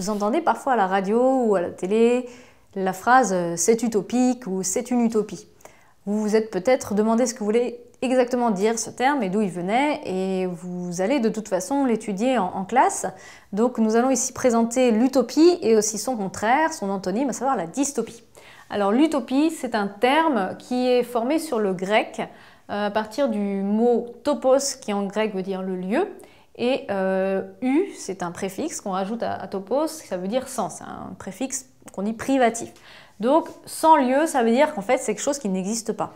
Vous entendez parfois à la radio ou à la télé la phrase euh, c'est utopique ou c'est une utopie. Vous vous êtes peut-être demandé ce que voulait exactement dire ce terme et d'où il venait et vous allez de toute façon l'étudier en, en, classe. Donc nous allons ici présenter l'utopie et aussi son contraire, son antonyme, à savoir la dystopie. Alors l'utopie, c'est un terme qui est formé sur le grec euh, à partir du mot topos qui en grec veut dire le lieu et euh, U, c'est un préfixe qu'on rajoute à, topos, ça veut dire sans, c'est un préfixe qu'on dit privatif. Donc sans lieu, ça veut dire qu'en fait c'est quelque chose qui n'existe pas.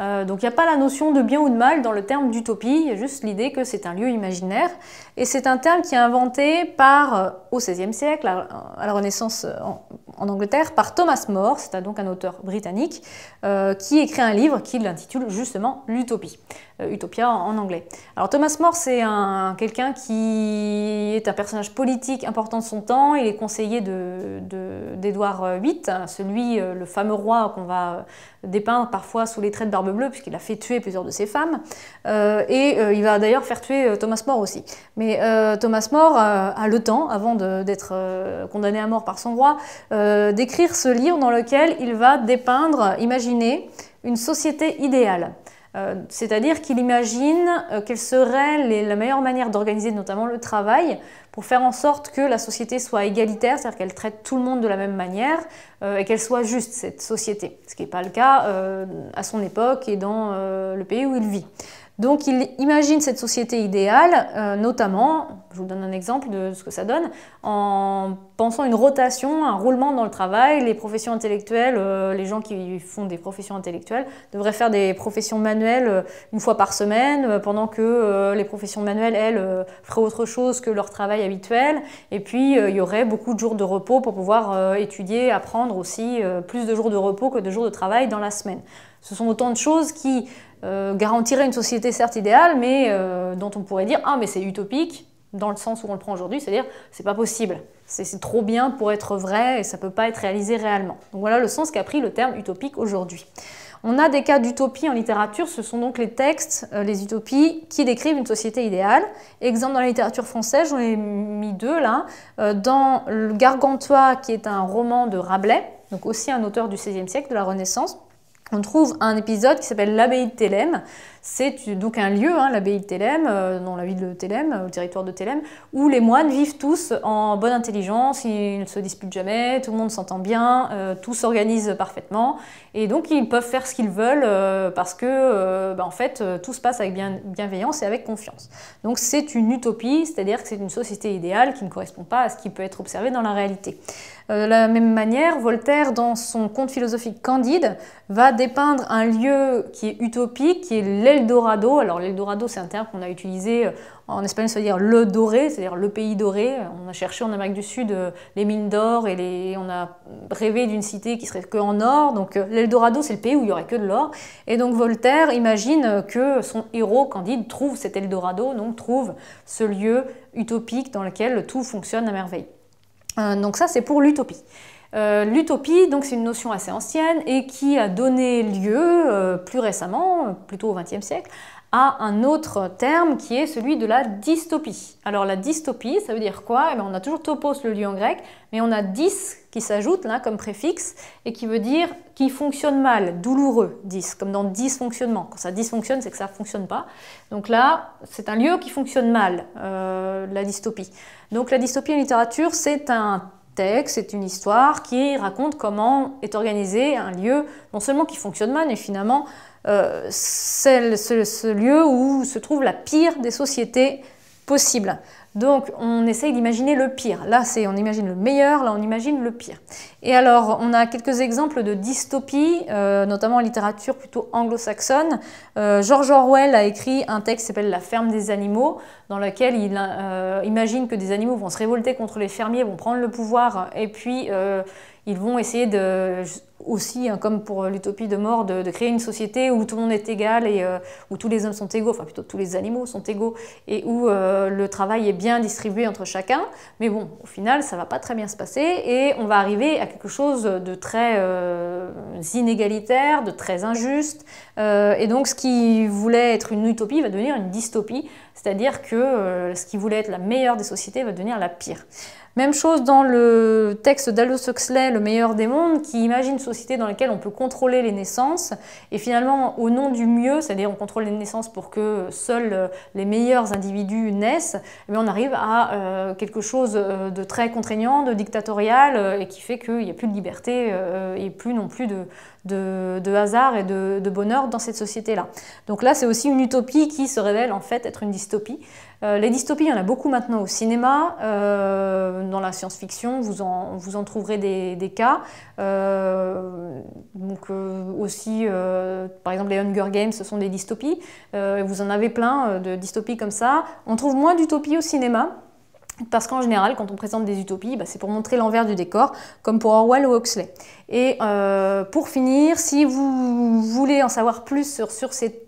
Euh, donc il n'y a pas la notion de bien ou de mal dans le terme d'utopie, il y a juste l'idée que c'est un lieu imaginaire. Et c'est un terme qui est inventé par, euh, au XVIe siècle, à, la Renaissance euh, en, Angleterre, par Thomas More, c'est donc un auteur britannique, qui écrit un livre qui l'intitule justement L'utopie, Utopia en, anglais. Alors Thomas More, c'est un, quelqu'un qui est un personnage politique important de son temps, il est conseiller d'Édouard de, VIII, hein, celui, le fameux roi qu'on va dépeindre parfois sous les traits de barbe puisqu'il a fait tuer plusieurs de ses femmes, euh, et euh, il va d'ailleurs faire tuer euh, Thomas More aussi. Mais Thomas More a le temps, avant d'être condamné à mort par son roi, d'écrire ce livre dans lequel il va dépeindre, imaginer, une société idéale. Euh, c'est-à-dire qu'il imagine euh, quelle serait la meilleure manière d'organiser notamment le travail pour faire en sorte que la société soit égalitaire, c'est-à-dire qu'elle traite tout le monde de la même manière euh, et qu'elle soit juste, cette société, ce qui n'est pas le cas à son époque et dans le pays où il vit. Donc il imagine cette société idéale, notamment je vous donne un exemple de ce que ça donne. En pensant une rotation, un roulement dans le travail, les professions intellectuelles, euh, les gens qui font des professions intellectuelles devraient faire des professions manuelles euh, une fois par semaine, euh, pendant que les professions manuelles, elles, feraient autre chose que leur travail habituel. Et puis, il y aurait beaucoup de jours de repos pour pouvoir étudier, apprendre aussi plus de jours de repos que de jours de travail dans la semaine. Ce sont autant de choses qui garantiraient une société certes idéale, mais dont on pourrait dire ah mais c'est utopique dans le sens où on le prend aujourd'hui, c'est-à-dire c'est pas possible, c'est trop bien pour être vrai et ça peut pas être réalisé réellement. Donc voilà le sens qu'a pris le terme utopique aujourd'hui. On a des cas d'utopie en littérature, ce sont donc les textes, euh, les utopies qui décrivent une société idéale. Exemple dans la littérature française, j'en ai mis deux là, euh, dans le Gargantua qui est un roman de Rabelais, donc aussi un auteur du XVIe siècle, de la Renaissance, on trouve un épisode qui s'appelle L'abbaye de Thélème. C'est donc un lieu, hein, l'abbaye de Télème, euh, dans la ville de Thélème, euh, au territoire de Thélème, où les moines vivent tous en bonne intelligence, ils ne se disputent jamais, tout le monde s'entend bien, euh, tout s'organise parfaitement, et donc ils peuvent faire ce qu'ils veulent parce que, bah, en fait, tout se passe avec bien, bienveillance et avec confiance. Donc c'est une utopie, c'est-à-dire que c'est une société idéale qui ne correspond pas à ce qui peut être observé dans la réalité. De la même manière, Voltaire, dans son conte philosophique Candide, va dépeindre un lieu qui est utopique, qui est l'Eldorado. Alors l'Eldorado, c'est un terme qu'on a utilisé euh, en espagnol, c'est-à-dire le doré, c'est-à-dire le pays doré. On a cherché en Amérique du Sud euh, les mines d'or et on a rêvé d'une cité qui serait que en or. Donc euh, l'Eldorado, c'est le pays où il n'y aurait que de l'or. Et donc Voltaire imagine que son héros Candide trouve cet Eldorado, donc trouve ce lieu utopique dans lequel tout fonctionne à merveille. donc ça, c'est pour l'utopie. Euh, l'utopie, donc, c'est une notion assez ancienne et qui a donné lieu, euh, plus récemment, plutôt au XXe siècle, à un autre terme qui est celui de la dystopie. Alors la dystopie, ça veut dire quoi eh ben, On a toujours topos le lieu en grec, mais on a dys qui s'ajoute là comme préfixe et qui veut dire qui fonctionne mal, douloureux, dys, comme dans dysfonctionnement. Quand ça dysfonctionne, c'est que ça fonctionne pas. Donc là, c'est un lieu qui fonctionne mal, euh, la dystopie. Donc la dystopie en littérature, c'est un c'est une histoire qui raconte comment est organisé un lieu, non seulement qui fonctionne mal, mais finalement euh, ce lieu où se trouve la pire des sociétés possibles. Donc on essaye d'imaginer le pire. Là, c'est on imagine le meilleur, là on imagine le pire. Et alors, on a quelques exemples de dystopie, euh, notamment en littérature plutôt anglo-saxonne. Euh, George Orwell a écrit un texte qui s'appelle La ferme des animaux, dans lequel il euh, imagine que des animaux vont se révolter contre les fermiers, vont prendre le pouvoir, et puis ils vont essayer de aussi, hein, comme pour euh, l'utopie de mort, de, créer une société où tout le monde est égal et euh, où tous les hommes sont égaux, enfin plutôt tous les animaux sont égaux et où euh, le travail est bien distribué entre chacun. Mais bon, au final, ça va pas très bien se passer et on va arriver à quelque chose de très inégalitaire, de très injuste. et donc, ce qui voulait être une utopie va devenir une dystopie, c'est-à-dire que ce qui voulait être la meilleure des sociétés va devenir la pire. Même chose dans le texte d'Aldous Huxley, Le meilleur des mondes, qui imagine ce société dans laquelle on peut contrôler les naissances. Et finalement, au nom du mieux, c'est-à-dire on contrôle les naissances pour que seuls euh, les meilleurs individus naissent, mais eh on arrive à euh, quelque chose euh, de très contraignant, de dictatorial, et qui fait qu'il n'y a plus de liberté et plus non plus de, de, hasard et de, bonheur dans cette société-là. Donc là, c'est aussi une utopie qui se révèle en fait être une dystopie. les dystopies, il y en a beaucoup maintenant au cinéma, dans la science-fiction, vous en, vous en trouverez des, cas. Euh, donc euh, aussi, euh, par exemple, les Hunger Games, ce sont des dystopies. vous en avez plein de dystopies comme ça. On trouve moins d'utopies au cinéma. Parce qu'en général, quand on présente des utopies, bah, c'est pour montrer l'envers du décor, comme pour Orwell ou Huxley. Et pour finir, si vous voulez en savoir plus sur, sur ces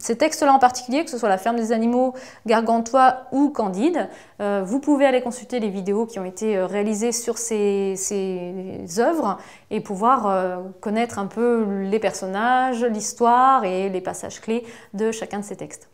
ces textes-là en particulier, que ce soit La ferme des animaux, Gargantua ou Candide, euh, vous pouvez aller consulter les vidéos qui ont été euh, réalisées sur ces, œuvres et pouvoir euh, connaître un peu les personnages, l'histoire et les passages clés de chacun de ces textes.